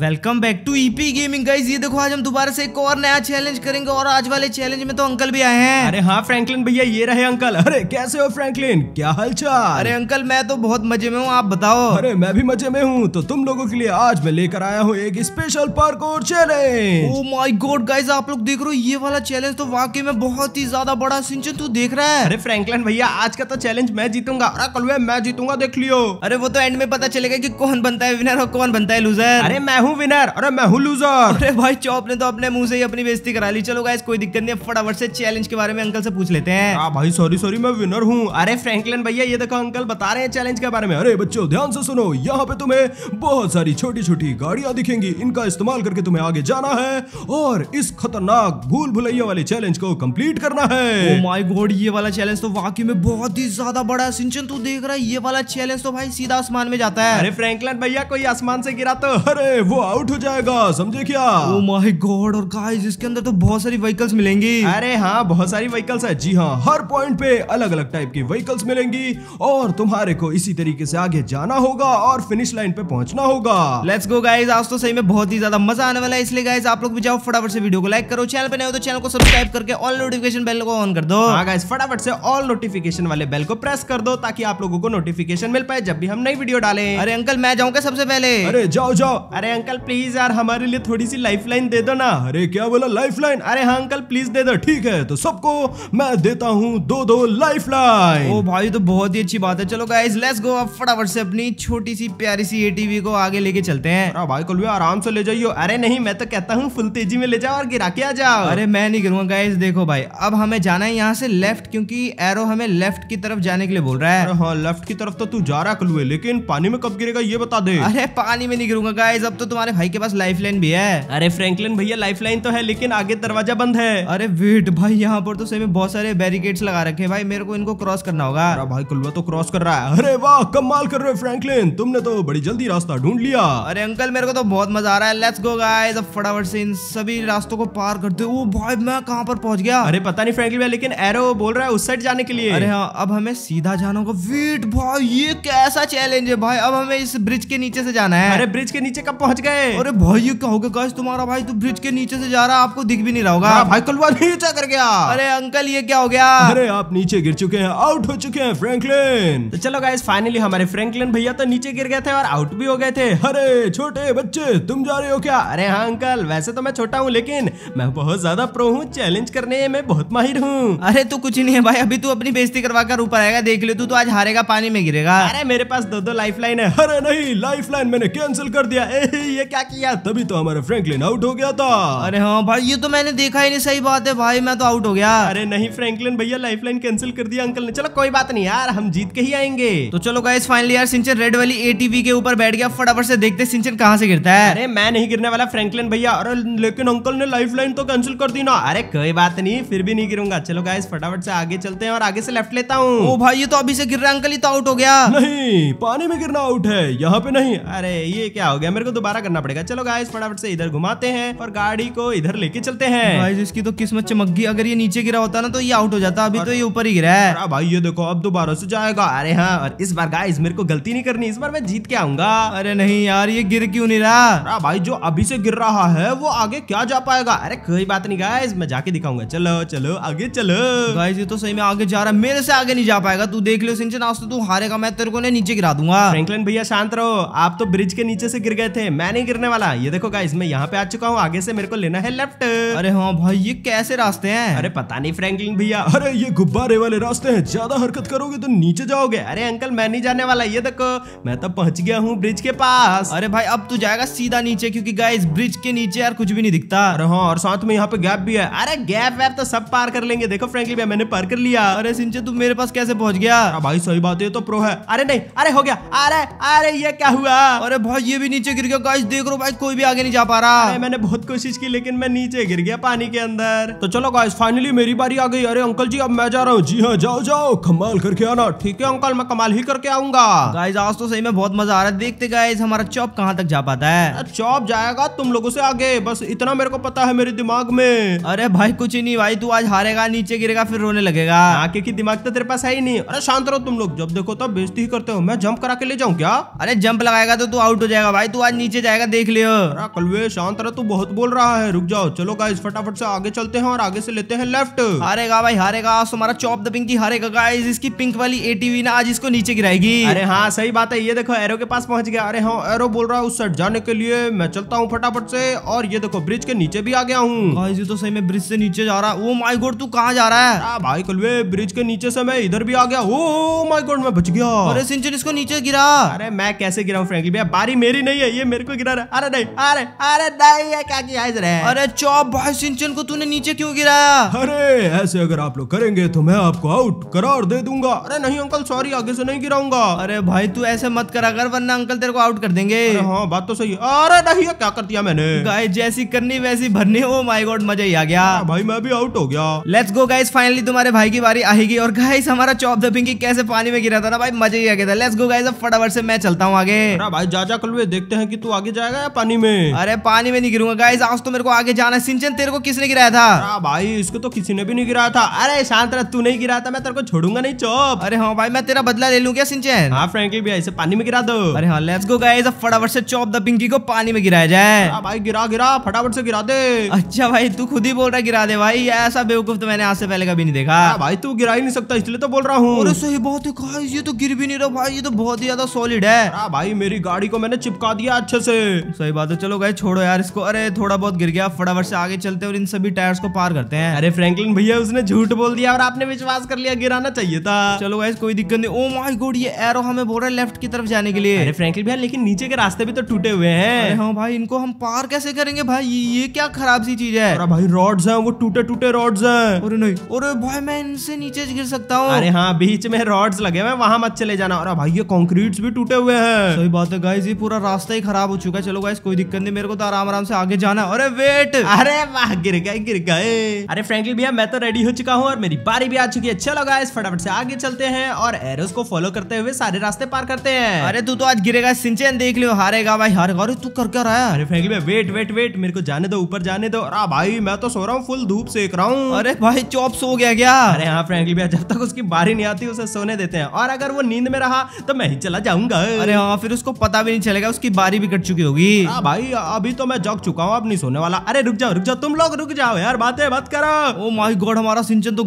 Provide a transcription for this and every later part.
welcome back to EP gaming guys ये देखो आज हम दोबारा से एक और नया चैलेंज करेंगे और आज वाले चैलेंज में तो अंकल भी आए हैं अरे हाँ फ्रैंकलिन भैया ये रहे अंकल अरे कैसे हो फ्रैंकलिन क्या हालचाल अरे अंकल मैं तो बहुत मजे में हूँ आप बताओ अरे मैं भी मजे में हूँ तो तुम लोगों के लिए आज मैं लेकर आया हूँ एक special park challenge oh my god guys आप लोग देख रहे हो ये वाला चैलेंज तो वाकई में बहुत ही ज्यादा बड़ा सिंचन तू देख रहा है अरे फ्रैंकलिन भैया आज का तो चैलेंज मैं जीतूंगा अरे कल मैं जीतूंगा देख लियो अरे वो तो एंड में पता चलेगा की कौन बनता है विनर और कौन बनता है लूजर अरे मैं हूँ विनर अरे मैं हूँ लूजर अरे भाई चौप ने तो अपने मुंह से ही अपनी बेजती करा ली चलो गाइस कोई दिक्कत नहीं फटाफट से चैलेंज के बारे में अंकल से पूछ लेते हैं आ हाँ भाई सॉरी सॉरी मैं विनर हूँ अरे फ्रैंकलिन भैया ये देखो अंकल बता रहे हैं चैलेंज के बारे में अरे बच्चों ध्यान से सुनो यहाँ पे तुम्हें बहुत सारी छोटी छोटी गाड़ियां दिखेंगी इनका इस्तेमाल करके तुम्हें आगे जाना है और इस खतरनाक भूल भुलैया वाले चैलेंज को कम्प्लीट करना है माय oh गॉड ये वाला चैलेंज तो वाकई में बहुत ही ज्यादा बड़ा है सिंचन तू देख रहा है ये वाला चैलेंज तो भाई सीधा आसमान में जाता है अरे फ्रैंकलिन भैया कोई आसमान से गिरा तो अरे वो वो आउट हो जाएगा समझे क्या ओ माय गॉड और गाइस इसके अंदर तो बहुत सारी व्हीकल्स मिलेंगी अरे हाँ बहुत सारी व्हीकल्स है जी हाँ हर पॉइंट पे अलग अलग टाइप की व्हीकल्स मिलेंगी और तुम्हारे को इसी तरीके से आगे जाना होगा और फिनिश लाइन पे पहुंचना होगा लेट्स गो गाइज आज तो सही में बहुत ही ज्यादा मजा आने वाला है इसलिए गाइज आप लोग भी जाओ फटाफट से वीडियो को लाइक करो चैनल पर नहीं हो तो चैनल को सब्सक्राइब करके ऑल नोटिफिकेशन बेल को ऑन कर दो हाँ, फटाफट से ऑल नोटिफिकेशन वाले बेल को प्रेस कर दो ताकि आप लोगों को नोटिफिकेशन मिल पाए जब भी हम नई वीडियो डाले अरे अंकल मैं जाऊँ क्या सबसे पहले अरे जाओ जाओ अरे अंकल प्लीज यार हमारे लिए थोड़ी सी लाइफ लाइन दे दो ना अरे क्या बोला लाइफ लाइन अरे हाँ अंकल प्लीज दे दो ठीक है तो सबको मैं देता हूँ दो दो लाइफ लाइन ओ भाई तो बहुत ही अच्छी बात है चलो गाइज लेट्स गो अब फटाफट से अपनी छोटी सी प्यारी सी एटीवी को आगे लेके चलते हैं अरे भाई कल आराम से ले जाइयो अरे नहीं मैं तो कहता हूँ फुल तेजी में ले जाओ और गिरा के आ जाओ अरे मैं नहीं करूंगा गाइज देखो भाई अब हमें जाना है यहाँ से लेफ्ट क्योंकि एरो हमें लेफ्ट की तरफ जाने के लिए बोल रहा है हाँ लेफ्ट की तरफ तो तू जा रहा कलुए लेकिन पानी में कब गिरेगा ये बता दे अरे पानी में नहीं गिरूंगा गाइज अब तो तुम्हारे भाई के पास लाइफ भी है अरे फ्रेंकलिन भैया लाइफ तो है लेकिन आगे दरवाजा बंद है अरे वेट भाई यहाँ पर तो सभी बहुत सारे बैरिकेड्स लगा रखे भाई मेरे को इनको क्रॉस करना होगा भाई कुलवा तो क्रॉस कर रहा है अरे वाह कमाल कर रहे हो फ्रैंकलिन तुमने तो बड़ी जल्दी रास्ता ढूंढ लिया अरे अंकल मेरे को तो बहुत मजा आ रहा है लेट्स गो गाइस अब फटाफट से इन सभी रास्तों को पार करते हुए भाई मैं कहाँ पर पहुंच गया अरे पता नहीं फ्रैंकलिन लेकिन एरो बोल रहा है उस साइड जाने के लिए अरे हाँ अब हमें सीधा जाना होगा वेट भाई ये कैसा चैलेंज है भाई अब हमें इस ब्रिज के नीचे से जाना है अरे ब्रिज के नीचे कब पहुंच गए अरे भाई ये क्या हो गया तुम्हारा भाई तू तो ब्रिज के नीचे से जा रहा आपको दिख भी नहीं रहा होगा भाई कलवा नीचे कर गया अरे अंकल ये क्या हो गया अरे आप नीचे गिर चुके हैं आउट हो चुके हैं फ्रेंकलिन तो चलो गाइस फाइनली हमारे फ्रेंकलिन भैया तो नीचे गिर गए थे और आउट भी हो गए थे अरे छोटे बच्चे तुम जा रहे हो क्या अरे हाँ अंकल वैसे तो मैं छोटा हूँ लेकिन मैं बहुत ज्यादा प्रो हूँ चैलेंज करने में बहुत माहिर हूँ अरे तू कुछ नहीं है भाई अभी तू अपनी बेजती करवा कर ऊपर आएगा देख ले तू तो आज हारेगा पानी में गिरेगा अरे मेरे पास दो दो लाइफ लाइन है अरे नहीं लाइफ लाइन मैंने कैंसिल कर दिया ये क्या किया तभी तो हमारा फ्रैंकलिन आउट हो गया था अरे हाँ भाई ये तो मैंने देखा ही नहीं सही बात है भाई मैं तो आउट हो गया अरे नहीं फ्रैंकलिन भैया लाइफ लाइन कैंसिल कर दिया अंकल ने चलो कोई बात नहीं यार हम जीत के ही आएंगे तो चलो गाइस फाइनली यार सिंचन रेड वाली एटीवी के ऊपर बैठ गया फटाफट से देखते सिंचन कहाँ से गिरता है अरे मैं नहीं गिरने वाला फ्रेंकलिन भैया अरे लेकिन अंकल ने लाइफ लाइन तो कैंसिल कर दी ना अरे कोई बात नहीं फिर भी नहीं गिरूंगा चलो गाइस फटाफट से आगे चलते हैं और आगे से लेफ्ट लेता हूँ ओ भाई ये तो अभी से गिर रहा है अंकल ही तो आउट हो गया नहीं पानी में गिरना आउट है यहाँ पे नहीं अरे ये क्या हो गया मेरे को दोबारा करना पड़ेगा चलो गाइस फटाफट से इधर घुमाते हैं और गाड़ी को इधर लेके चलते हैं इसकी तो किस्मत चमक गई अगर ये नीचे गिरा होता ना तो ये आउट हो जाता अभी तो ये ऊपर ही गिरा है भाई ये देखो अब दोबारा से जाएगा अरे हाँ और इस बार गाइस मेरे को गलती नहीं करनी इस बार मैं जीत के आऊंगा अरे नहीं यार ये गिर क्यूँ नहीं रहा भाई जो अभी से गिर रहा है वो आगे क्या जा पाएगा अरे कोई बात नहीं गाइस मैं जाके दिखाऊंगा चलो चलो आगे चलो गाइस ये तो सही में आगे जा रहा है मेरे से आगे नहीं जा पाएगा तू देख लो सिंचन आज तो तू हारेगा मैं तेरे को नीचे गिरा दूंगा फ्रैंकलिन भैया शांत रहो आप तो ब्रिज के नीचे से गिर गए थे मैं नहीं गिरने वाला ये देखो गाइस मैं यहाँ पे आ चुका हूँ आगे से मेरे को लेना है लेफ्ट अरे हाँ भाई ये कैसे रास्ते हैं अरे पता नहीं फ्रैंकलिन भैया अरे ये गुब्बारे वाले रास्ते हैं ज्यादा हरकत करोगे तो नीचे जाओगे अरे अंकल मैं नहीं जाने वाला ये देखो मैं तो पहुंच गया हूँ ब्रिज के पास अरे भाई अब तू जाएगा सीधा नीचे क्योंकि गाइस ब्रिज के नीचे यार कुछ भी नहीं दिखता अरे हाँ और साथ में यहाँ पे गैप भी है अरे गैप वैप तो सब पार कर लेंगे देखो फ्रेंकली भैया मैंने पार कर लिया अरे सिंचे तू मेरे पास कैसे पहुंच गया भाई सही बात है तो प्रो है अरे नहीं अरे हो गया अरे अरे ये क्या हुआ अरे भाई ये भी नीचे गिर गया गाइस देख रहे भाई कोई भी आगे नहीं जा पा रहा मैंने बहुत कोशिश की लेकिन मैं नीचे गिर गया पानी के अंदर तो चलो गाइस फाइनली मेरी बारी आ गई अरे अंकल जी अब मैं जा रहा हूँ जी हाँ जाओ जाओ कमाल करके आना ठीक है अंकल मैं कमाल ही करके आऊंगा गाइज आज तो सही में बहुत मजा आ रहा है देखते गाइस हमारा चौप कहाँ तक जा पाता है चौप जाएगा तुम लोगों से आगे बस इतना मेरे को पता है मेरे दिमाग में अरे भाई कुछ ही नहीं भाई तू आज हारेगा नीचे गिरेगा फिर रोने लगेगा की दिमाग तो तेरे पास है ही नहीं अरे शांत रहो तुम लोग जब देखो तब बेजती ही करते हो मैं जंप करा के ले जाऊँ क्या अरे जंप लगाएगा तो तू आउट हो जाएगा भाई तू आज नीचे जाएगा देख लियो कलवे शांत रहा तू बहुत बोल रहा है रुक जाओ चलो गाइस फटाफट से आगे चलते हैं और आगे से लेते हैं लेफ्ट हारेगा भाई हारेगा तुम्हारा चौप द पिंकी हारेगा गाइस इसकी पिंक वाली एटीवी ना आज इसको नीचे गिराएगी अरे हाँ सही बात है ये देखो एरो के पास पहुंच गया अरे हाँ एरो बोल रहा है उस साइड जाने के लिए मैं चलता हूँ फटाफट से और ये देखो ब्रिज के नीचे भी आ गया हूँ तो सही में ब्रिज से नीचे जा रहा है ओ माई गोड तू कहाँ जा रहा है भाई कलवे ब्रिज के नीचे से मैं इधर भी आ गया ओ माई गोड मैं बच गया अरे सिंचन इसको नीचे गिरा अरे मैं कैसे गिरा हूँ फ्रेंकली भैया बारी मेरी नहीं है ये मेरे को को गिरा रहा अरे नहीं अरे अरे नहीं ये क्या किया इसने अरे चौप भाई सिंचन को तूने नीचे क्यों गिराया अरे ऐसे अगर आप लोग करेंगे तो मैं आपको आउट करार दे दूंगा अरे नहीं अंकल सॉरी आगे से नहीं गिराऊंगा अरे भाई तू ऐसे मत करा कर वरना अंकल तेरे को आउट कर देंगे हाँ बात तो सही अरे नहीं क्या कर दिया मैंने गाय जैसी करनी वैसी भरनी हो माई oh गॉड मजा ही आ गया भाई मैं भी आउट हो गया लेट्स गो गाइस फाइनली तुम्हारे भाई की बारी आएगी और गाइस हमारा चौप द पिंकी कैसे पानी में गिरा था ना भाई मजा ही आ गया था लेट्स गो गाइस अब फटाफट से मैं चलता हूँ आगे भाई जा जा कल देखते हैं कि तू आगे आगे जाएगा या पानी में अरे पानी में नहीं गिरूंगा गाइस आज तो मेरे को आगे जाना है सिंचन तेरे को किसने गिराया था भाई इसको तो किसी ने भी नहीं गिराया था अरे शांत रह तू नहीं गिराया था मैं तेरे को छोड़ूंगा नहीं चौप अरे हाँ भाई मैं तेरा बदला ले लूंगा सिंचन हाँ फ्रेंकली भैया पानी में गिरा दो अरे हाँ लेट्स गो गाइस अब फटाफट से चौप द पिंकी को पानी में गिराया जाए भाई गिरा गिरा फटाफट से गिरा दे अच्छा भाई तू खुद ही बोल रहा गिरा दे भाई ऐसा बेवकूफ तो मैंने आज से पहले कभी नहीं देखा भाई तू गिरा ही नहीं सकता इसलिए तो बोल रहा हूँ सही बात है ये तो गिर भी नहीं रहा भाई ये तो बहुत ही ज्यादा सॉलिड है भाई मेरी गाड़ी को मैंने चिपका दिया अच्छे से से सही बात है चलो गए छोड़ो यार इसको अरे थोड़ा बहुत गिर गया फटाफट से आगे चलते और इन सभी टायर्स को पार करते हैं अरे फ्रैंकलिन भैया उसने झूठ बोल दिया और आपने विश्वास कर लिया गिराना चाहिए था चलो गए कोई दिक्कत नहीं ओ माई गुड ये एरो हमें बोल रहा है लेफ्ट की तरफ जाने के लिए अरे फ्रेंकलिन भैया लेकिन नीचे के रास्ते भी तो टूटे हुए हैं हाँ भाई इनको हम पार कैसे करेंगे भाई ये क्या खराब सी चीज है अरे भाई रॉड्स हैं वो टूटे टूटे रॉड्स हैं अरे नहीं अरे भाई मैं इनसे नीचे गिर सकता हूँ अरे हाँ बीच में रॉड्स लगे हुए वहाँ मत चले जाना अरे भाई ये कॉन्क्रीट भी टूटे हुए हैं सही बात है गाइस ये पूरा रास्ता ही खराब हो चुका है चलो गाइस कोई दिक्कत नहीं मेरे को तो आराम आराम से आगे जाना है अरे वेट अरे वाह गिर गए गिर गए अरे फ्रेंकली भैया मैं तो रेडी हो चुका हूँ और मेरी बारी भी आ चुकी है चलो गाइस फटाफट से आगे चलते हैं और एरोस को फॉलो करते हुए सारे रास्ते पार करते हैं अरे तू तो आज गिरेगा सिंचन देख लियो हारेगा भाई हारेगा अरे तू कर क्या रहा है अरे फ्रेंकली भैया वेट वेट वेट मेरे को जाने दो ऊपर जाने दो अरे भाई मैं तो सो रहा हूँ फुल धूप सेक रहा हूँ अरे भाई चौप सो गया क्या अरे हाँ फ्रेंकली भैया जब तक उसकी बारी नहीं आती उसे सोने देते हैं और अगर वो नींद में रहा तो मैं ही चला जाऊंगा अरे हाँ फिर उसको पता भी नहीं चलेगा उसकी बारी भी कट चुकी चुकी होगी भाई अभी तो मैं जग चुका हूँ अब नहीं सोने वाला अरे रुक जाओ रुक जाओ तुम लोग रुक जाओ यार बातें बात करो ओ माई गॉड हमारा सिंचन तो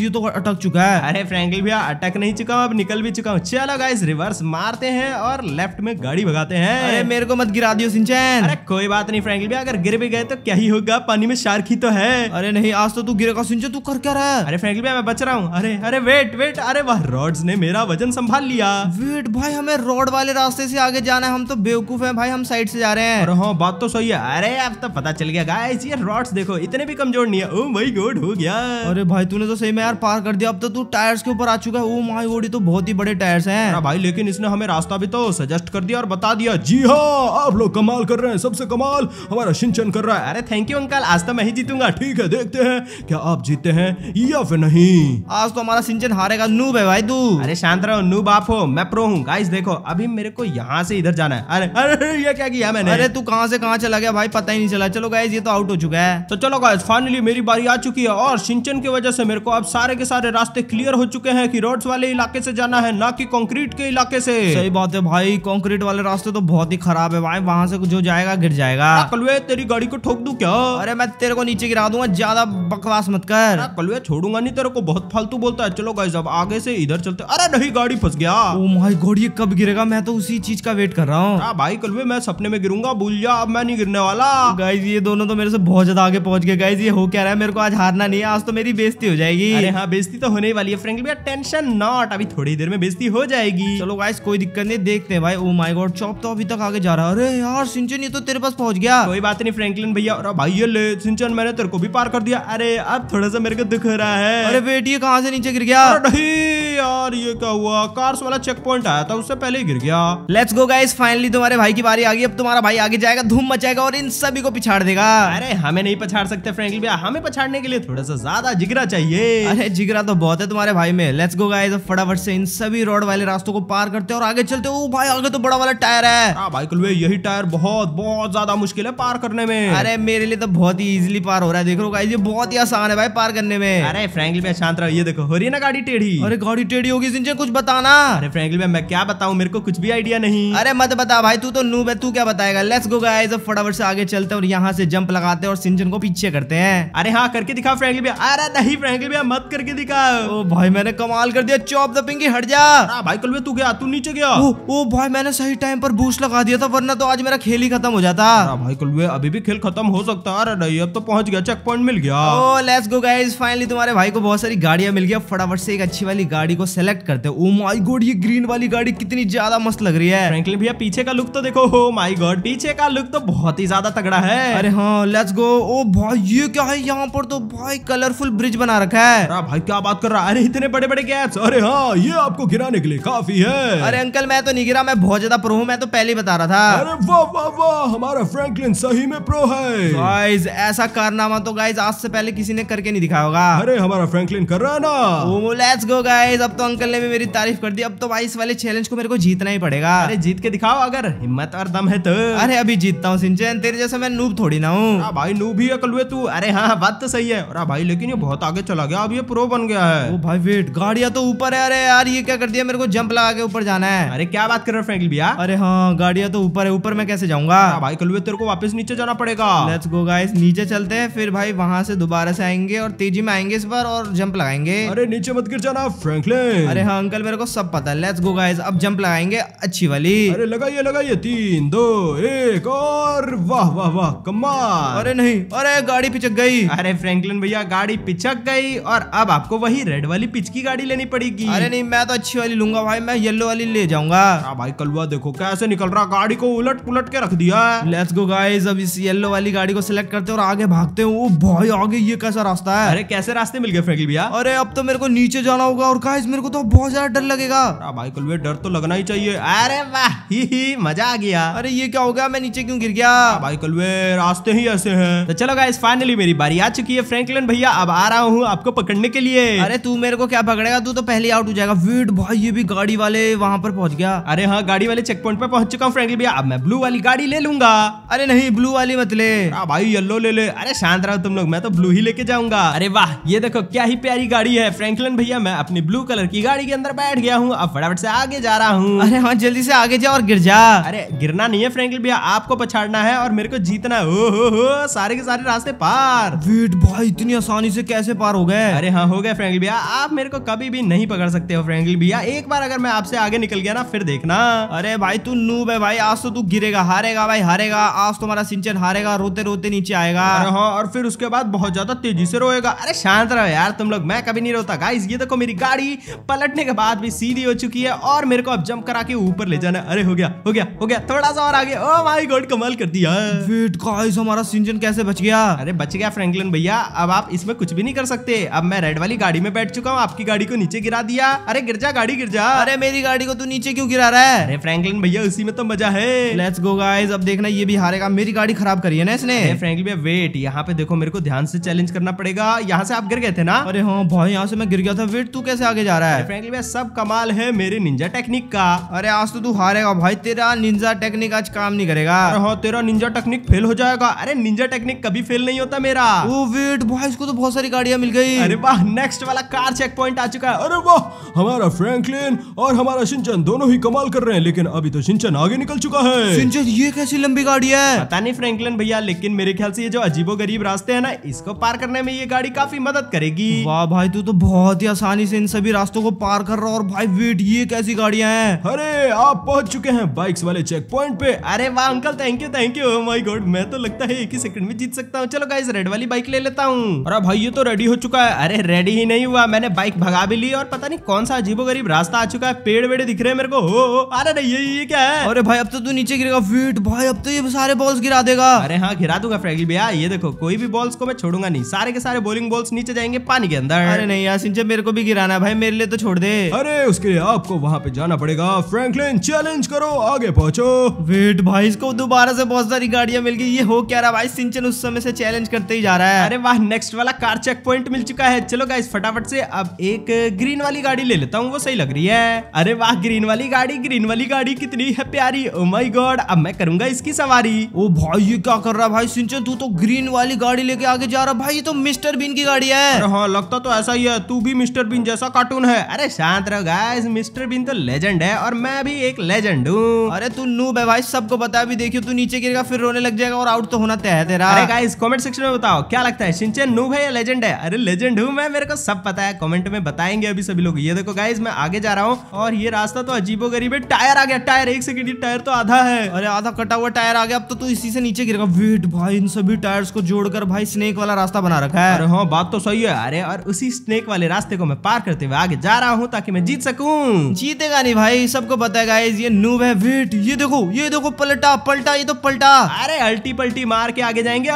ये तो अटक चुका है अरे फ्रेंकली भैया अटक नहीं चुका हूँ अब निकल भी चुका हूँ चलो गाइस रिवर्स मारते हैं और लेफ्ट में गाड़ी भगाते हैं अरे मेरे को मत गिरा दियो सिंचन अरे कोई बात नहीं फ्रेंकली भैया अगर गिर भी गए तो क्या ही होगा पानी में शार्क ही तो है अरे नहीं आज तो तू गिरेगा सिंचन तू कर क्या रहा है अरे फ्रेंकली भैया मैं बच रहा हूँ अरे अरे वेट वेट अरे वह रॉड्स ने मेरा वजन संभाल लिया वेट भाई हमें रोड वाले रास्ते से आगे जाना है हम तो बेवकूफ है भाई हम साइड से जा रहे हैं हाँ बात तो सही है अरे अब तो पता चल गया गाइस ये रॉड्स देखो इतने भी कमजोर नहीं है ओ माय गॉड हो गया अरे भाई तूने तो सही में यार पार कर दिया अब तो तू टायर्स के ऊपर आ चुका है ओ माय गॉड ये तो बहुत ही बड़े टायर्स हैं भाई लेकिन इसने हमें रास्ता भी तो सजेस्ट कर दिया और बता दिया जी हाँ आप लोग कमाल कर रहे हैं सबसे कमाल हमारा सिंचन कर रहा है अरे थैंक यू अंकल आज तो मैं ही जीतूंगा ठीक है देखते हैं क्या आप जीते हैं या फिर नहीं आज तो हमारा सिंचन हारेगा नूब है भाई तू अरे शांत रहो नूब आप हो मैं प्रो हूँ गाइस देखो अभी मेरे को यहाँ से इधर जाना है अरे अरे लिया क्या किया मैंने अरे तू कहां से कहां चला गया भाई पता ही नहीं चला चलो गाइज ये तो आउट हो चुका है तो चलो गाइज फाइनली मेरी बारी आ चुकी है और सिंचन की वजह से मेरे को अब सारे के सारे रास्ते क्लियर हो चुके हैं की रोड वाले इलाके से जाना है ना की कॉन्क्रीट के इलाके से सही बात है भाई कॉन्क्रीट वाले रास्ते तो बहुत ही खराब है भाई वहाँ से जो जाएगा गिर जाएगा कलवे तेरी गाड़ी को ठोक दू क्या अरे मैं तेरे को नीचे गिरा दूंगा ज्यादा बकवास मत कर कलवे छोड़ूंगा नहीं तेरे को बहुत फालतू बोलता है चलो गाइज अब आगे से इधर चलते अरे नहीं गाड़ी फंस गया ओ माय गॉड ये कब गिरेगा मैं तो उसी चीज का वेट कर रहा हूँ हाँ भाई कलवे मैं मैं सपने में गिरूंगा भूल जा अब मैं नहीं गिरने वाला गाइज ये दोनों तो मेरे से बहुत ज्यादा आगे पहुंच गए गाइज ये हो क्या रहा है मेरे को आज हारना नहीं है आज तो मेरी बेजती हो जाएगी हाँ बेजती तो होने वाली है फ्रेंकली भैया टेंशन नॉट अभी थोड़ी देर में बेजती हो जाएगी चलो गाइज कोई दिक्कत नहीं देखते हैं भाई ओ माई गॉड चौप तो अभी तक आगे जा रहा है अरे यार सिंचन ये तो तेरे पास पहुंच गया कोई बात नहीं फ्रेंकलिन भैया और भाई ले सिंचन मैंने तेरे को भी पार कर दिया अरे अब थोड़ा सा मेरे को दुख रहा है अरे बेटी ये कहाँ से नीचे गिर गया यार ये क्या हुआ कार्स वाला चेक पॉइंट आया था उससे पहले ही गिर गया लेट्स गो गाइज फाइनली तुम्हारे भाई की बारी आ गई अब तुम्हारा भाई आगे जाएगा धूम मचाएगा और इन सभी को पिछाड़ देगा अरे हमें नहीं पछाड़ सकते फ्रेंकली भैया हमें पछाड़ने के लिए थोड़ा सा ज्यादा जिगरा चाहिए अरे जिगरा तो बहुत है तुम्हारे भाई में लेट्स गो गाइस फटाफट से इन सभी रोड वाले रास्तों को पार करते और आगे चलते हो भाई आगे तो बड़ा वाला टायर है हाँ भाई कुल यही टायर बहुत बहुत ज्यादा मुश्किल है पार करने में अरे मेरे लिए तो बहुत ही इजिली पार हो रहा है देख लो गाइस ये बहुत ही आसान है भाई पार करने में अरे फ्रेंकली भैया शांत रहो ये देखो हो रही है ना गाड़ी टेढ़ी अरे गाड़ी टेढ़ी होगी सिंचे कुछ बताना अरे फ्रेंकली भैया मैं क्या बताऊँ मेरे को कुछ भी आइडिया नहीं अरे मत बता भाई तू तो नूब है तू क्या बताएगा लेट्स गो गाइस अब फटाफट से आगे चलते हैं और यहाँ से जंप लगाते हैं और सिंजन को पीछे करते हैं अरे हाँ करके दिखा फ्रेंकली भैया अरे नहीं फ्रेंकली भैया मत करके दिखा ओ भाई मैंने कमाल कर दिया चौप द पिंकी हट जा भाई कल तू गया तू नीचे गया ओ, भाई मैंने सही टाइम पर बूस्ट लगा दिया था वरना तो आज मेरा खेल ही खत्म हो जाता भाई कल अभी भी खेल खत्म हो सकता है अरे नहीं अब तो पहुंच गया चेक पॉइंट मिल गया oh let's go guys finally तुम्हारे भाई को बहुत सारी गाड़ियां मिल गया फटाफट से एक अच्छी वाली गाड़ी को सेलेक्ट करते ओ माय गॉड ये ग्रीन वाली गाड़ी कितनी ज्यादा मस्त लग रही है फ्रेंकली भैया पीछे का लुक तो देखो हो माई माय गॉड पीछे का लुक तो बहुत ही ज्यादा तगड़ा है अरे हाँ लेट्स गो ओ भाई ये क्या है यहाँ पर तो भाई कलरफुल ब्रिज बना रखा है अरे भाई क्या बात कर रहा है अरे इतने बड़े बड़े गैप्स अरे हाँ ये आपको गिराने के लिए काफी है अरे अंकल मैं तो नहीं गिरा मैं बहुत ज्यादा प्रो हूँ मैं तो पहले बता रहा था अरे वाह वाह वाह हमारा फ्रैंकलिन सही में प्रो है गाइस ऐसा कारनामा तो गाइस आज से पहले किसी ने करके नहीं दिखाया होगा अरे हमारा फ्रैंकलिन कर रहा ना ओ लेट्स गो गाइस अब तो अंकल ने भी मेरी तारीफ कर दी अब तो भाई इस वाले चैलेंज को मेरे को जीतना ही पड़ेगा अरे जीत के दिखाओ अगर हिम्मत और खत्म है तो अरे अभी जीतता हूँ सिंचन तेरे जैसे मैं नूब थोड़ी ना हूँ भाई नूब ही अकलुए तू अरे हाँ, हाँ बात तो सही है अरे भाई लेकिन ये बहुत आगे चला गया अब ये प्रो बन गया है ओ भाई वेट गाड़िया तो ऊपर है अरे यार ये क्या कर दिया मेरे को जंप लगा के ऊपर जाना है अरे क्या बात कर रहे हो फ्रेंकल भैया अरे हाँ गाड़िया तो ऊपर है ऊपर मैं कैसे जाऊंगा भाई कलुए तेरे को वापस नीचे जाना पड़ेगा लेट्स गो गाइस नीचे चलते हैं फिर भाई वहाँ से दोबारा से आएंगे और तेजी में आएंगे इस बार और जंप लगाएंगे अरे नीचे मत गिर जाना फ्रेंकलिन अरे हाँ अंकल मेरे को सब पता है लेट्स गो गाइस अब जंप लगाएंगे अच्छी वाली अरे लगाइए लगाइए तीन तीन दो एक और वाह वाह वाह कमाल अरे नहीं अरे गाड़ी पिचक गई अरे फ्रैंकलिन भैया गाड़ी पिचक गई और अब आपको वही रेड वाली पिच की गाड़ी लेनी पड़ेगी अरे नहीं मैं तो अच्छी वाली लूंगा भाई मैं येलो वाली ले जाऊंगा हाँ भाई कलवा देखो कैसे निकल रहा गाड़ी को उलट पुलट के रख दिया लेट्स गो गाइस अब इस येलो वाली गाड़ी को सिलेक्ट करते और आगे भागते हो भाई आगे ये कैसा रास्ता है अरे कैसे रास्ते मिल गए फ्रैंकलिन भैया अरे अब तो मेरे को नीचे जाना होगा और गाइस मेरे को तो बहुत ज्यादा डर लगेगा हाँ भाई कलवे डर तो लगना ही चाहिए अरे वाह ही मजा आ गया अरे ये क्या हो गया मैं नीचे क्यों गिर गया हाँ भाई कलवे रास्ते ही ऐसे है तो चलो गाइस फाइनली मेरी बारी आ चुकी है फ्रेंकलिन भैया अब आ रहा हूँ आपको पकड़ने के लिए अरे तू मेरे को क्या पकड़ेगा तू तो पहले आउट हो जाएगा वेट भाई ये भी गाड़ी वाले वहाँ पर पहुंच गया अरे हाँ गाड़ी वाले चेक पॉइंट पर पहुंच चुका हूँ फ्रेंकलिन भैया अब मैं ब्लू वाली गाड़ी ले लूंगा अरे नहीं ब्लू वाली मत ले हाँ भाई येलो ले ले अरे शांत रहो तुम लोग मैं तो ब्लू ही लेके जाऊंगा अरे वाह ये देखो क्या ही प्यारी गाड़ी है फ्रेंकलिन भैया मैं अपनी ब्लू कलर की गाड़ी के अंदर बैठ गया हूँ अब फटाफट से आगे जा रहा हूँ अरे हाँ जल्दी से आगे जा और गिर जा अरे गिर गिरना नहीं है फ्रेंकल भैया आपको पछाड़ना है और मेरे को जीतना हो हो हो सारे के सारे रास्ते पार वेट भाई इतनी आसानी से कैसे पार हो गए अरे हाँ हो गया फ्रेंकल भैया आप मेरे को कभी भी नहीं पकड़ सकते हो फ्रेंकल भैया एक बार अगर मैं आपसे आगे निकल गया ना फिर देखना अरे भाई तू नू है भाई आज तो तू गिरेगा हारेगा भाई हारेगा आज तुम्हारा सिंचन हारेगा रोते रोते नीचे आएगा हाँ और फिर उसके बाद बहुत ज्यादा तेजी से रोएगा अरे शांत रहो यार तुम लोग मैं कभी नहीं रोता गाइस ये देखो मेरी गाड़ी पलटने के बाद भी सीधी हो चुकी है और मेरे को अब जंप करा के ऊपर ले जाना अरे हो गया हो गया हो गया थोड़ा थोड़ा सा और आगे ओ माय गॉड कमाल कर दिया वेट गाइस हमारा सिंजन कैसे बच गया अरे बच गया फ्रैंकलिन भैया अब आप इसमें कुछ भी नहीं कर सकते अब मैं रेड वाली गाड़ी में बैठ चुका हूँ आपकी गाड़ी को नीचे गिरा दिया अरे गिर जा गाड़ी गिर जा अरे मेरी गाड़ी को तू नीचे क्यों गिरा रहा है अरे फ्रैंकलिन भैया उसी में तो मजा है लेट्स गो गाइस अब देखना ये भी हारेगा मेरी गाड़ी खराब करी है ना इसने फ्रैंकलिन भैया वेट यहाँ पे देखो मेरे को ध्यान से चैलेंज करना पड़ेगा यहाँ से आप गिर गए थे ना अरे हाँ भाई यहाँ से मैं गिर गया था वेट तू कैसे आगे जा रहा है फ्रैंकलिन भैया सब कमाल है मेरे निंजा टेक्निक का अरे आज तो तू हारेगा भाई तेरा निंजा टेक्निक टेक्निक आज काम नहीं करेगा हो हाँ, तेरा निंजा टेक्निक फेल हो जाएगा अरे निंजा टेक्निक कभी फेल नहीं होता मेरा ओ वेट भाई इसको तो बहुत सारी गाड़िया मिल गई अरे वाह नेक्स्ट वाला कार चेक पॉइंट आ चुका है अरे वाह हमारा फ्रेंकलिन और हमारा सिंचन दोनों ही कमाल कर रहे हैं लेकिन अभी तो सिंचन आगे निकल चुका है सिंचन ये कैसी लंबी गाड़ी है पता नहीं फ्रेंकलिन भैया लेकिन मेरे ख्याल से ये जो अजीबो गरीब रास्ते है ना इसको पार करने में ये गाड़ी काफी मदद करेगी वाह भाई तू तो बहुत ही आसानी से इन सभी रास्तों को पार कर रहा और भाई वेट ये कैसी गाड़िया हैं अरे आप पहुँच चुके हैं बाइक्स वाले चेक पॉइंट पॉइंट पे अरे वाह uncle thank you thank you my god मैं तो लगता है एक ही सेकंड में जीत सकता हूँ चलो गाइस रेड वाली बाइक ले लेता हूँ अरे भाई ये तो रेडी हो चुका है अरे रेडी ही नहीं हुआ मैंने बाइक भगा भी ली और पता नहीं कौन सा अजीबो गरीब रास्ता आ चुका है पेड़ वेड़े दिख रहे हैं मेरे को हो, अरे नहीं ये ये क्या है अरे भाई अब तो तू नीचे गिरेगा फीट भाई अब तो ये सारे बॉल्स गिरा देगा अरे हाँ गिरा दूंगा फ्रेगली भैया ये देखो कोई भी बॉल्स को मैं छोड़ूंगा नहीं सारे के सारे बॉलिंग बॉल्स नीचे जाएंगे पानी के अंदर अरे नहीं यार सिंचे मेरे को भी गिराना भाई मेरे लिए तो छोड़ दे अरे उसके लिए आपको वहाँ पे जाना पड़ेगा फ्रैंकलिन चैलेंज करो आगे पहुँचो वेट भाई इसको दोबारा से बहुत सारी गाड़ियां मिल गई ये हो क्या रहा भाई सिंचन उस समय से चैलेंज करते ही जा रहा है अरे वाह नेक्स्ट वाला कार चेक पॉइंट मिल चुका है चलो गाइस फटाफट से अब एक ग्रीन वाली गाड़ी ले लेता हूँ वो सही लग रही है अरे वाह ग्रीन वाली गाड़ी ग्रीन वाली गाड़ी कितनी है प्यारी ओ माई गॉड अब मैं करूंगा इसकी सवारी ओ भाई ये क्या कर रहा भाई सिंचन तू तो ग्रीन वाली गाड़ी लेके आगे जा रहा भाई ये तो मिस्टर बीन की गाड़ी है हाँ लगता तो ऐसा ही है तू भी मिस्टर बीन जैसा कार्टून है अरे शांत रहो गाइस मिस्टर बीन तो लेजेंड है और मैं भी एक लेजेंड हूँ अरे तू नूब है भाई सबको बता भी देखियो तू नीचे गिरेगा फिर रोने लग जाएगा और आउट तो होना तय है तेरा अरे गाइस कमेंट सेक्शन में बताओ क्या लगता है सिंचन नूब है या लेजेंड है अरे लेजेंड हूँ मैं मेरे को सब पता है कमेंट में बताएंगे अभी सभी लोग ये देखो गाइज मैं आगे जा रहा हूँ और ये रास्ता तो अजीबो गरीब है टायर आ गया टायर एक सेकंड टायर तो आधा है अरे आधा कटा हुआ टायर आ गया अब तो तू इसी से नीचे गिरेगा वेट भाई इन सभी टायर्स को जोड़कर भाई स्नेक वाला रास्ता बना रखा है अरे हाँ बात तो सही है अरे और उसी स्नेक वाले रास्ते को मैं पार करते हुए आगे जा रहा हूँ ताकि मैं जीत सकूँ जीतेगा नहीं भाई सबको पता है ये नूब है वेट ये देखो ये देखो पलटा पलटा ये तो पलटा अरे अल्टी पलटी मार के आगे जाएंगे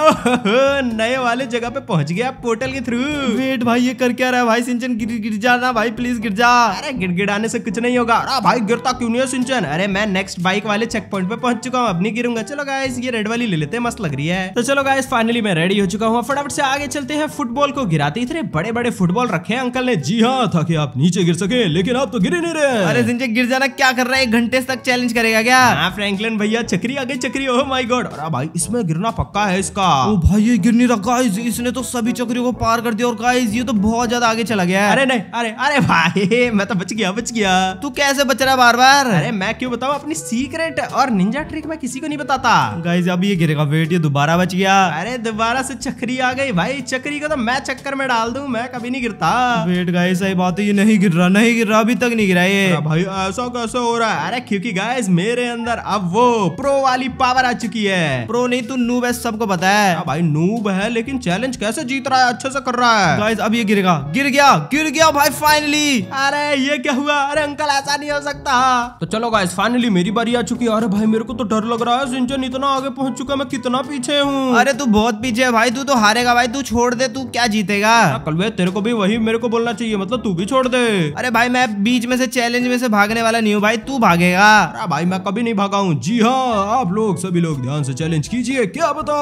नए वाले जगह पे पहुंच गया पोर्टल के थ्रू वेट भाई ये कर क्या रहा है भाई सिंचन गिर गिर जाना भाई प्लीज गिर जा अरे गिराने से कुछ नहीं होगा अरे भाई गिरता क्यों नहीं हो सिंचन अरे मैं नेक्स्ट बाइक वाले चेक पॉइंट पे पहुंच चुका हूँ अब नहीं गिरूंगा चलो गाइस ये रेड वाली ले लेते हैं मस्त लग रही है तो चलो गाइस फाइनली मैं रेडी हो चुका हूँ फटाफट से आगे चलते हैं फुटबॉल को गिराते इतने बड़े बड़े फुटबॉल रखे हैं अंकल ने जी हाँ कि आप नीचे गिर सके लेकिन आप तो गिर ही नहीं रहे अरे सिंचन गिर जाना क्या कर रहा है एक घंटे तक चैलेंज करेगा क्या हाँ, फ्रैंकलिन भैया चक्री आगे चक्री ओ माय गॉड अरे भाई इसमें गिरना पक्का है इसका ओ भाई ये गिर नहीं रहा गाइस इसने तो सभी चक्रियों को पार कर दिया और गाइस ये तो बहुत ज्यादा आगे चला गया है अरे नहीं अरे अरे भाई मैं तो बच गया बच गया तू कैसे बच रहा बार बार अरे मैं क्यों बताऊँ अपनी सीक्रेट और निंजा ट्रिक मैं किसी को नहीं बताता गाइज अभी ये गिरेगा वेट ये दोबारा बच गया अरे दोबारा से चक्री आ गई भाई चक्री को तो मैं चक्कर में डाल दू मैं कभी नहीं गिरता वेट गाय सही बात है ये नहीं गिर रहा नहीं गिर रहा अभी तक नहीं गिरा ये भाई ऐसा कैसे हो रहा है अरे क्यूँकी गाय मेरे अंदर अब अब वो प्रो वाली पावर आ चुकी है प्रो नहीं तू नूब है सबको बताया हाँ भाई नूब है लेकिन चैलेंज कैसे जीत रहा है अच्छे से कर रहा है गाइस अब ये गिरेगा गिर गया गिर गया भाई फाइनली अरे ये क्या हुआ अरे अंकल ऐसा नहीं हो सकता तो चलो गाइस फाइनली मेरी बारी आ चुकी है अरे भाई मेरे को तो डर लग रहा है सिंचन इतना आगे पहुंच चुका मैं कितना पीछे हूँ अरे तू बहुत पीछे है भाई तू तो हारेगा भाई तू छोड़ दे तू क्या जीतेगा हाँ, कल भाई तेरे को भी वही मेरे को बोलना चाहिए मतलब तू भी छोड़ दे अरे भाई मैं बीच में से चैलेंज में से भागने वाला नहीं हूँ भाई तू भागेगा भाई मैं कभी नहीं भागा हूँ जी हाँ आप लोग सभी लोग ध्यान से चैलेंज कीजिए क्या पता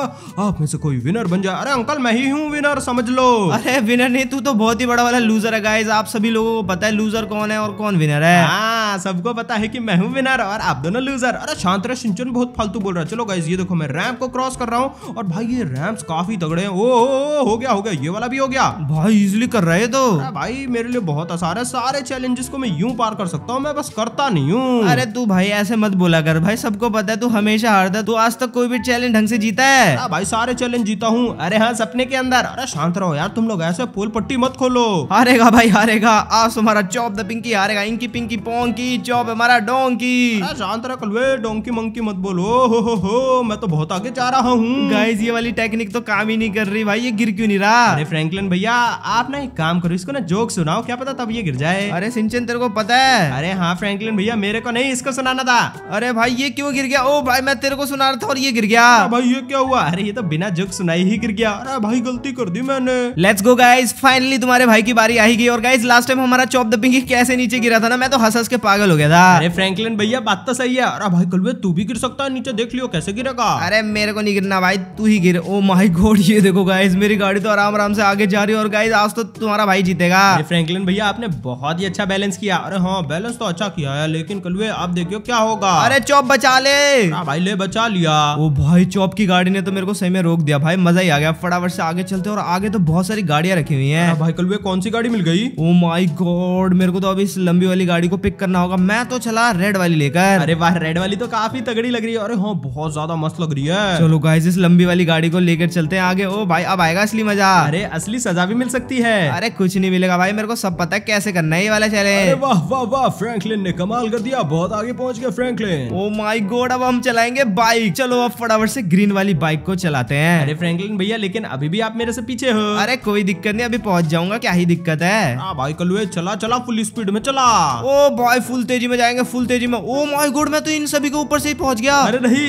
आप में से कोई विनर बन जाए अरे अंकल मैं ही हूँ विनर समझ लो अरे विनर नहीं तू तो बहुत ही बड़ा वाला लूजर है गाइज आप सभी लोगों को पता है लूजर कौन है और कौन विनर है हाँ सबको पता है की मैं हूँ विनर और आप दोनों लूजर अरे शांत सिंचन बहुत फालतू बोल रहा है चलो गाइज ये देखो मैं रैम्प को क्रॉस कर रहा हूँ और भाई ये रैम्प काफी तगड़े हैं ओ हो गया हो गया ये वाला भी हो गया भाई इजिली कर रहे तो भाई मेरे लिए बहुत आसार है सारे चैलेंजेस को मैं यूं पार कर सकता हूँ मैं बस करता नहीं हूँ अरे तू भाई ऐसे मत बोला कर भाई सबको पता है तू हमेशा हारता तू आज तक कोई भी चैलेंज ढंग से जीता है हाँ भाई सारे चैलेंज जीता हूँ अरे हाँ सपने के अंदर अरे शांत रहो यार तुम लोग ऐसे पोल पट्टी मत खोलो हारेगा भाई हारेगा आज तुम्हारा चौप द पिंकी हारेगा इनकी पिंकी पोंकी चौप हमारा डोंकी शांत रख वे डोंकी मंकी मत बोलो हो हो हो मैं तो बहुत आगे जा रहा हूँ गाइज ये वाली टेक्निक तो काम ही नहीं कर रही भाई ये गिर क्यों नहीं रहा अरे फ्रैंकलिन भैया आप ना एक काम करो इसको ना जोक सुनाओ क्या पता तब ये गिर जाए अरे सिंचन तेरे को पता है अरे हाँ फ्रैंकलिन भैया मेरे को नहीं इसको सुनाना था अरे भाई ये क्यों गिर गया ओ भाई मैं तेरे को सुना रहा था और ये गिर गया भाई ये क्या हुआ अरे ये तो बिना जग सुनाई ही गिर गया अरे भाई गलती कर दी मैंने लेट्स गो गाइज फाइनली तुम्हारे भाई की बारी आई गई और गाइज लास्ट टाइम हमारा चौप दबिंग कैसे नीचे गिरा था ना मैं तो हंस के पागल हो गया था अरे फ्रेंकलिन भैया बात तो सही है अरे भाई कल तू भी गिर सकता है नीचे देख लियो कैसे गिरेगा अरे मेरे को नहीं गिरना भाई तू ही गिर ओ माई गोड ये देखो गाइज मेरी गाड़ी तो आराम आराम से आगे जा रही है और गाइज आज तो तुम्हारा भाई जीतेगा फ्रेंकलिन भैया आपने बहुत ही अच्छा बैलेंस किया अरे हाँ बैलेंस तो अच्छा किया है लेकिन कलुए आप देखियो क्या होगा अरे चौप बचा ले हाँ भाई ले बचा लिया वो भाई चौप की गाड़ी ने तो मेरे को सही में रोक दिया भाई मजा ही आ गया फटाफट से आगे चलते और आगे तो बहुत सारी गाड़ियां रखी हुई है हाँ भाई कल कौन सी गाड़ी मिल गई ओ माई गॉड मेरे को तो अब इस लंबी वाली गाड़ी को पिक करना होगा मैं तो चला रेड वाली लेकर अरे वाह रेड वाली तो काफी तगड़ी लग रही है अरे हाँ बहुत ज्यादा मस्त लग रही है चलो गाइस इस लंबी वाली गाड़ी को लेकर चलते हैं आगे ओ भाई अब आएगा असली मजा अरे असली सजा भी मिल सकती है अरे कुछ नहीं मिलेगा भाई मेरे को सब पता है कैसे करना है ये वाला चैलेंज वाह वाह वाह फ्रैंकलिन ने कमाल कर दिया बहुत आगे पहुंच गए फ्रैंकलिन ओ माई गोड अब हम चलाएंगे बाइक चलो अब फटाफट से ग्रीन वाली बाइक को चलाते हैं अरे फ्रैंकलिन भैया लेकिन अभी भी आप मेरे से पीछे हो अरे कोई दिक्कत नहीं अभी पहुंच जाऊंगा क्या ही दिक्कत है बाइक कलुए चला चला फुल स्पीड में चला ओ भाई फुल तेजी में जाएंगे फुल तेजी में ओ माई गोड मैं तो इन सभी के ऊपर से ही पहुंच गया अरे नहीं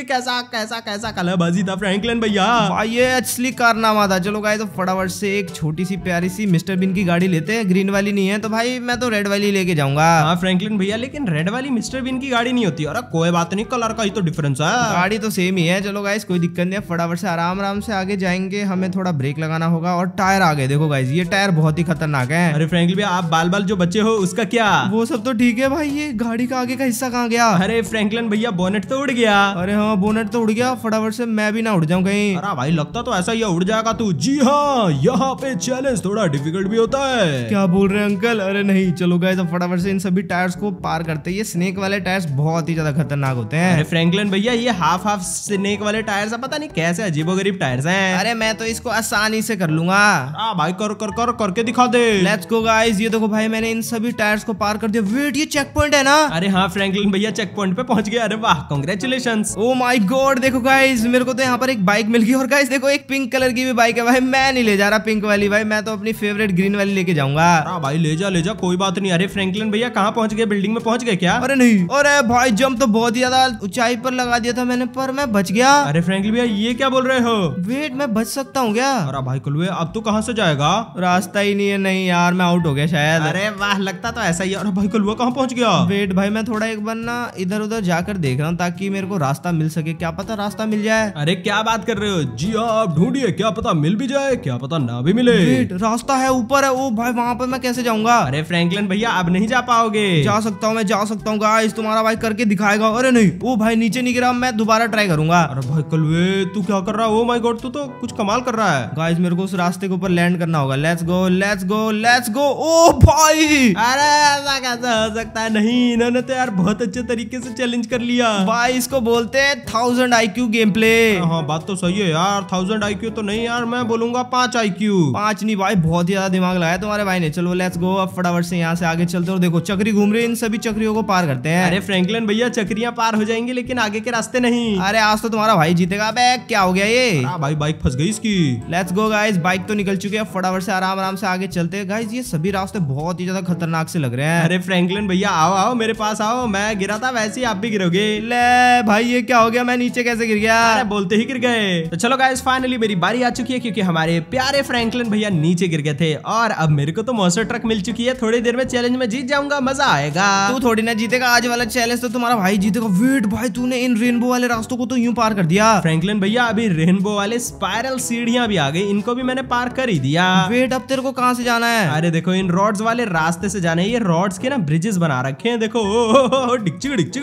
ये कैसा कैसा कैसा कलाबाजी था फ्रैंकलिन भैया भाई ये एक्चुअली कारनामा था चलो गाय तो फटाफट से एक छोटी सी प्यारी सी मिस्टर बिन की गाड़ी लेते हैं ग्रीन वाली नहीं है तो भाई मैं तो रेड वाली लेके जाऊंगा हाँ भैया लेकिन रेड वाली मिस्टर बिन की गाड़ी नहीं होती अरे कोई बात नहीं कलर का ही तो डिफरेंस है गाड़ी तो सेम ही है चलो गाइस कोई दिक्कत नहीं है फटाफट से आराम आराम से आगे जाएंगे हमें थोड़ा ब्रेक लगाना होगा और टायर आगे देखो गाइस ये टायर बहुत ही खतरनाक है अरे फ्रेंकलिन भैया आप बाल बाल जो बच्चे हो उसका क्या वो सब तो ठीक है भाई ये गाड़ी का आगे का हिस्सा कहाँ गया अरे फ्रेंकलिन भैया बोनेट तो उड़ गया अरे हाँ हाँ बोनेट तो उड़ गया फटाफट से मैं भी ना उड़ जाऊँ कहीं अरे भाई लगता तो ऐसा ही उड़ जाएगा तू जी हाँ यहाँ पे चैलेंज थोड़ा डिफिकल्ट भी होता है क्या बोल रहे हैं अंकल अरे नहीं चलो गए तो फटाफट से इन सभी टायर्स को पार करते ये स्नेक वाले टायर्स बहुत ही ज्यादा खतरनाक होते हैं अरे फ्रेंकलिन भैया ये हाफ हाफ स्नेक वाले टायर्स पता नहीं कैसे अजीबो गरीब टायर्स है अरे मैं तो इसको आसानी से कर लूंगा हाँ भाई कर कर कर करके दिखा दे लेट्स गो गाइस ये देखो भाई मैंने इन सभी टायर्स को पार कर दिया वेट ये चेक पॉइंट है ना अरे हाँ फ्रेंकलिन भैया चेक पॉइंट पे पहुंच गया अरे वाह congratulation oh oh my god देखो गाइज मेरे को तो यहाँ पर एक बाइक मिल गई और गाइज देखो एक पिंक कलर की भी बाइक है भाई मैं नहीं ले जा रहा पिंक वाली भाई मैं तो अपनी फेवरेट ग्रीन वाली लेके जाऊंगा हाँ भाई ले जा ले जा कोई बात नहीं अरे फ्रेंकलिन भैया कहाँ पहुंच गए बिल्डिंग में पहुंच गए क्या अरे नहीं अरे भाई जम्प तो बहुत ज्यादा ऊंचाई पर लगा दिया था मैंने पर मैं बच गया अरे फ्रेंकलिन भैया ये क्या बोल रहे हो वेट मैं बच सकता हूँ क्या अरे भाई कुलवे अब तू कहाँ से जाएगा रास्ता ही नहीं है नहीं यार मैं आउट हो गया शायद अरे वाह लगता तो ऐसा ही अरे भाई कुलवा कहाँ पहुंच गया वेट भाई मैं थोड़ा एक बार ना इधर उधर जाकर देख रहा हूँ ताकि मेरे को रास्ता मिल सके क्या पता रास्ता मिल जाए अरे क्या बात कर रहे हो जी हाँ, आप ढूंढिए क्या पता मिल भी जाए क्या पता ना भी मिले रास्ता है ऊपर है ओ भाई वहाँ पर मैं कैसे जाऊंगा अरे फ्रैंकलिन भैया आप नहीं जा पाओगे जा सकता हूँ मैं जा सकता हूँ गाइस तुम्हारा भाई करके दिखाएगा अरे नहीं ओ भाई नीचे नहीं गिरा मैं दोबारा ट्राई करूंगा अरे भाई कलवे तू क्या कर रहा है ओ माई गॉड तू तो कुछ कमाल कर रहा है गाइस मेरे को उस रास्ते के ऊपर लैंड करना होगा let's go let's go let's go oh भाई अरे ऐसा कैसे हो सकता है नहीं इन्होंने तो यार बहुत अच्छे तरीके से चैलेंज कर लिया भाई इसको बोलते हैं थाउजेंड आई क्यू गेम प्ले हाँ बात तो सही है यार थाउजेंड आई क्यू तो नहीं यार मैं बोलूंगा पांच आई क्यू पांच नहीं भाई बहुत ही ज्यादा दिमाग लगाया तुम्हारे भाई ने चलो लेट्स गो अब फटाफट से यहाँ से आगे चलते और देखो चक्री घूम रही इन सभी चक्रियों को पार करते हैं अरे फ्रेंकलिन भैया चक्रिया पार हो जाएंगी लेकिन आगे के रास्ते नहीं अरे आज तो तुम्हारा भाई जीतेगा बैग क्या हो गया ये हाँ भाई बाइक फंस गई इसकी लेट्स गो गाइज बाइक तो निकल चुके हैं फटाफट से आराम आराम से आगे चलते हैं गाइज ये सभी रास्ते बहुत ही ज्यादा खतरनाक से लग रहे हैं अरे फ्रेंकलिन भैया आओ आओ मेरे पास आओ मैं गिरा था वैसे ही आप भी गिरोगे ले भाई ये क्या हो गया मैं नीचे कैसे गिर गया बोलते ही गिर गए तो चलो गाइस फाइनली मेरी बारी आ चुकी है क्योंकि हमारे प्यारे फ्रैंकलिन भैया नीचे गिर गए थे और अब मेरे को तो मोस्टर ट्रक मिल चुकी है थोड़ी देर में चैलेंज में जीत जाऊंगा मजा आएगा तू थोड़ी ना जीतेगा आज वाला चैलेंज तो तुम्हारा भाई जीतेगा वेट भाई तूने इन रेनबो वाले रास्तों को तो यूं पार कर दिया फ्रेंकलिन भैया अभी रेनबो वाले स्पायरल सीढ़िया भी आ गई इनको भी मैंने पार कर ही दिया वेट अब तेरे को कहाँ से जाना है अरे देखो इन रोड्स वाले रास्ते से जाना है ये रोड्स के ना ब्रिजेस बना रखे हैं देखो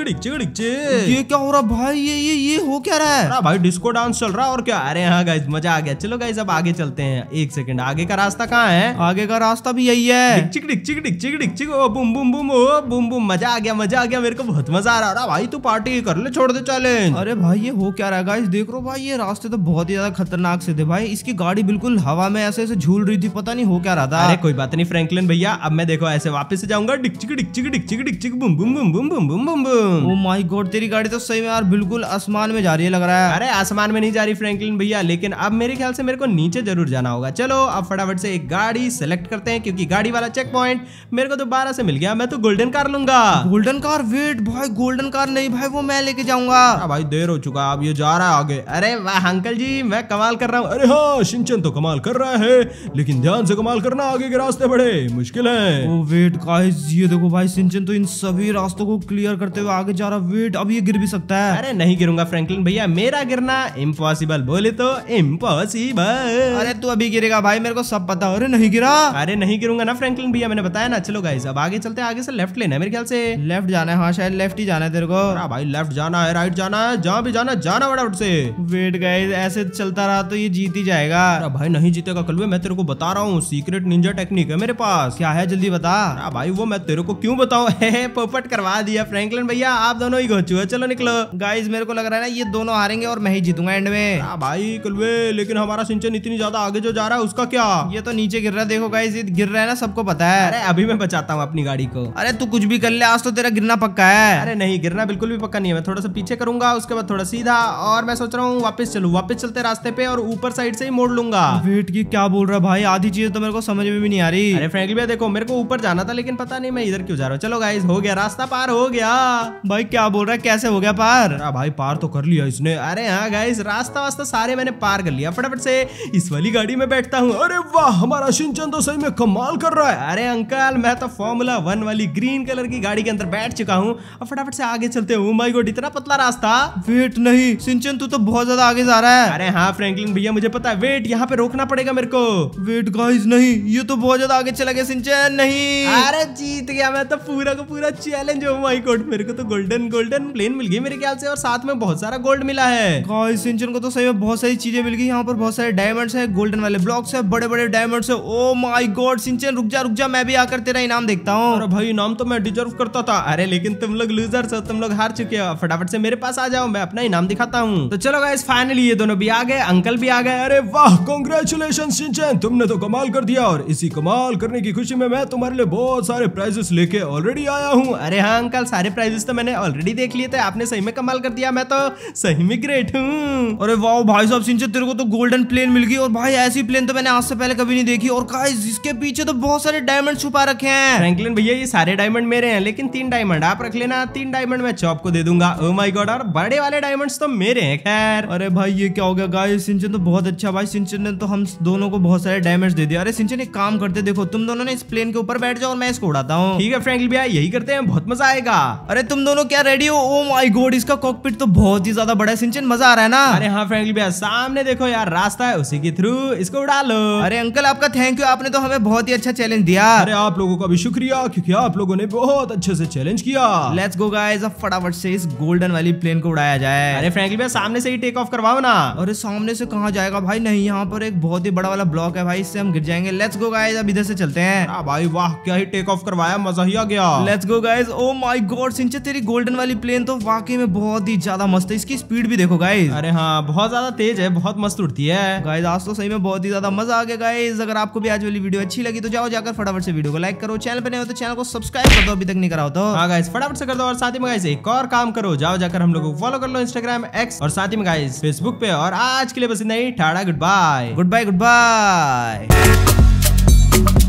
ये क्या हो रहा भाई ये ये ये हो क्या रहा है भाई डिस्को डांस चल रहा है और क्या अरे हाँ गाइज मजा आ गया चलो गाइज अब आगे चलते हैं एक सेकंड आगे का रास्ता कहाँ है आगे का रास्ता भी यही है चिक डिक चिक डिक चिक डिक चिक ओ बुम बुम बुम ओ बुम बुम मजा आ गया मजा आ गया मेरे को बहुत मजा आ रहा है भाई तू पार्टी कर ले छोड़ दे चैलेंज अरे भाई ये हो क्या रहा है गाइज देख रो भाई ये रास्ते तो बहुत ही ज्यादा खतरनाक से थे भाई इसकी गाड़ी बिल्कुल हवा में ऐसे ऐसे झूल रही थी पता नहीं हो क्या रहा था अरे कोई बात नहीं फ्रैंकलिन भैया अब मैं देखो ऐसे वापस से जाऊंगा डिक चिक डिक चिक डिक चिक डिक चिक बुम बुम बुम बुम बुम बुम बुम ओ माय गॉड तेरी गाड़ी तो सही में यार बिल्कुल आसमान में जा रही है लग रहा है अरे आसमान में नहीं जा रही फ्रैंकलिन भैया लेकिन अब मेरे ख्याल से मेरे को नीचे जरूर जाना होगा चलो अब फटाफट से एक गाड़ी सेलेक्ट करते हैं क्योंकि गाड़ी वाला चेक पॉइंट मेरे को दोबारा से मिल गया मैं तो गोल्डन कार लूंगा गोल्डन कार वेट भाई गोल्डन कार नहीं भाई वो मैं लेके जाऊंगा भाई देर हो चुका अब ये जा रहा है आगे अरे वाह अंकल जी मैं कमाल कर रहा हूँ अरे हाँ सिंचन तो कमाल कर रहा है लेकिन ध्यान से कमाल करना आगे के रास्ते बड़े मुश्किल है वेट ये देखो भाई सिंचन तो इन सभी रास्तों को क्लियर करते हुए आगे जा रहा वेट अब ये गिर भी सकता है अरे नहीं नहीं गिरूंगा फ्रैंकलिन भैया मेरा गिरना इम्पॉसिबल बोले तो इम्पॉसिबल अरे तू अभी गिरेगा भाई मेरे को सब पता अरे नहीं गिरा अरे नहीं गिरूंगा ना फ्रैंकलिन भैया मैंने बताया ना चलो गाइस अब आगे चलते आगे से लेफ्ट लेना है मेरे ख्याल से लेफ्ट जाना है हाँ शायद लेफ्ट ही जाना है तेरे को भाई लेफ्ट जाना है राइट जाना है जहाँ भी जाना जाना बड़ा उठ से वेट गाइस ऐसे चलता रहा तो ये जीत ही जाएगा भाई नहीं जीतेगा कल मैं तेरे को बता रहा हूँ सीक्रेट निंजा टेक्निक है मेरे पास क्या है जल्दी बता भाई वो मैं तेरे को क्यों बताऊँ पोपट करवा दिया फ्रेंकलिन भैया आप दोनों ही घोचू चलो निकलो गाइज मेरे को लग रहा है ना ये दोनों हारेंगे और मैं ही जीतूंगा एंड में भाई कलवे लेकिन हमारा सिंचन इतनी ज्यादा आगे जो जा रहा है उसका क्या ये तो नीचे गिर रहा है देखो गाइस गिर रहा है ना सबको पता है अरे अभी मैं बचाता हूँ अपनी गाड़ी को अरे तू कुछ भी कर ले आज तो तेरा गिरना पक्का है अरे नहीं गिरना बिल्कुल भी पक्का नहीं है मैं थोड़ा सा पीछे करूंगा उसके बाद थोड़ा सीधा और मैं सोच रहा हूँ वापस चलू वापस चलते रास्ते पे और ऊपर साइड से ही मोड़ लूंगा वेट की क्या बोल रहा है भाई आधी चीज तो मेरे को समझ में भी नहीं आ रही अरे फ्रेंकली भाई देखो मेरे को ऊपर जाना था लेकिन पता नहीं मैं इधर क्यों जा रहा हूँ चलो गाइज हो गया रास्ता पार हो गया भाई क्या बोल रहा है कैसे हो गया पार भाई भाई पार तो कर लिया इसने अरे हाँ गाइस रास्ता वास्ता सारे मैंने पार कर लिया फटाफट से इस वाली गाड़ी में बैठता हूँ अरे वाह हमारा सिंचन तो सही में कमाल कर रहा है अरे अंकल मैं तो फॉर्मूला वन वाली ग्रीन कलर की गाड़ी के अंदर बैठ चुका हूँ और फटाफट से आगे चलते हूँ माई गोड इतना पतला रास्ता वेट नहीं सिंचन तू तो बहुत ज्यादा आगे जा रहा है अरे हाँ फ्रेंकलिन भैया मुझे पता है वेट यहाँ पे रोकना पड़ेगा मेरे को वेट गाइज नहीं ये तो बहुत ज्यादा आगे चला गया सिंचन नहीं अरे जीत गया मैं तो पूरा का पूरा चैलेंज हो माई गोड मेरे को तो गोल्डन गोल्डन प्लेन मिल गई मेरे ख्याल से और साथ साथ में बहुत सारा गोल्ड मिला है सिंचन को तो सही में बहुत सारी चीजें मिल गई यहाँ पर बहुत सारे डायमंड्स है गोल्डन वाले ब्लॉक्स है बड़े बड़े डायमंड्स है ओ माई गॉड सिंचन रुक जा रुक जा मैं भी आकर तेरा इनाम देखता हूँ भाई इनाम तो मैं डिजर्व करता था अरे लेकिन तुम लोग लूजर्स हो तुम लोग हार चुके हो फटाफट से मेरे पास आ जाओ मैं अपना इनाम दिखाता हूँ तो चलो गाइस फाइनली ये दोनों भी आ गए अंकल भी आ गए अरे वाह कॉन्ग्रेचुलेशन सिंचन तुमने तो कमाल कर दिया और इसी कमाल करने की खुशी में मैं तुम्हारे लिए बहुत सारे प्राइजेस लेके ऑलरेडी आया हूँ अरे हाँ अंकल सारे प्राइजेस तो मैंने ऑलरेडी देख लिए थे आपने सही में कमाल कर दिया गया मैं तो सही में ग्रेट हूँ अरे वाह भाई साहब सिंचन तेरे को तो गोल्डन प्लेन मिल गई और भाई ऐसी प्लेन तो मैंने आज से पहले कभी नहीं देखी और गाइस इसके पीछे तो बहुत सारे डायमंड छुपा रखे हैं फ्रैंकलिन भैया ये सारे डायमंड मेरे हैं लेकिन तीन डायमंड आप रख लेना तीन डायमंड मैं चौप को दे दूंगा ओ माई गॉड और बड़े वाले डायमंड तो मेरे हैं खैर अरे भाई ये क्या हो गया गाय सिंचन तो बहुत अच्छा भाई सिंचन ने तो हम दोनों को बहुत सारे डायमंड दे दिया अरे सिंचन एक काम करते देखो तुम दोनों ने इस प्लेन के ऊपर बैठ जाओ और मैं इसको उड़ाता हूँ ठीक है फ्रेंकलिन भैया यही करते हैं बहुत मजा आएगा अरे तुम दोनों क्या रेडी हो ओ माई गोड इसका कॉकपिट तो बहुत ही ज्यादा बड़ा सिंचन मजा आ रहा है ना अरे हाँ फ्रेंकली भैया सामने देखो यार रास्ता है उसी के थ्रू इसको उड़ा लो अरे अंकल आपका थैंक यू आपने तो हमें बहुत ही अच्छा चैलेंज दिया अरे आप लोगों का भी शुक्रिया क्योंकि आप लोगों ने बहुत अच्छे से चैलेंज किया लेट्स गो गाइस अब फटाफट से इस गोल्डन वाली प्लेन को उड़ाया जाए अरे फ्रेंकली भैया सामने से ही टेक ऑफ करवाओ ना अरे सामने से कहा जाएगा भाई नहीं यहाँ पर एक बहुत ही बड़ा वाला ब्लॉक है भाई इससे हम गिर जाएंगे लेट्स गो गाइज अब इधर से चलते हैं भाई वाह क्या ही टेक ऑफ करवाया मजा ही आ गया let's go guys oh my god सिंचे तेरी गोल्डन वाली प्लेन तो वाकई में बहुत ही ज्यादा मस्त है इसकी स्पीड भी देखो गाइज अरे हाँ बहुत ज्यादा तेज है बहुत मस्त उठती है गाइज आज तो सही में बहुत ही ज्यादा मजा आ गया गाइज अगर आपको भी आज वाली वीडियो अच्छी लगी तो जाओ जाकर फटाफट से वीडियो को लाइक करो चैनल पर नहीं हो तो चैनल को सब्सक्राइब कर दो अभी तक नहीं कराओ तो गाइज हाँ, फटाफट से कर दो और साथ ही एक और काम करो जाओ जाकर हम लोग को फॉलो कर लो इंस्टाग्राम एक्स और साथ ही गाइज फेसबुक पे और आज के लिए बस इतना ही ठाड़ा good bye good bye good bye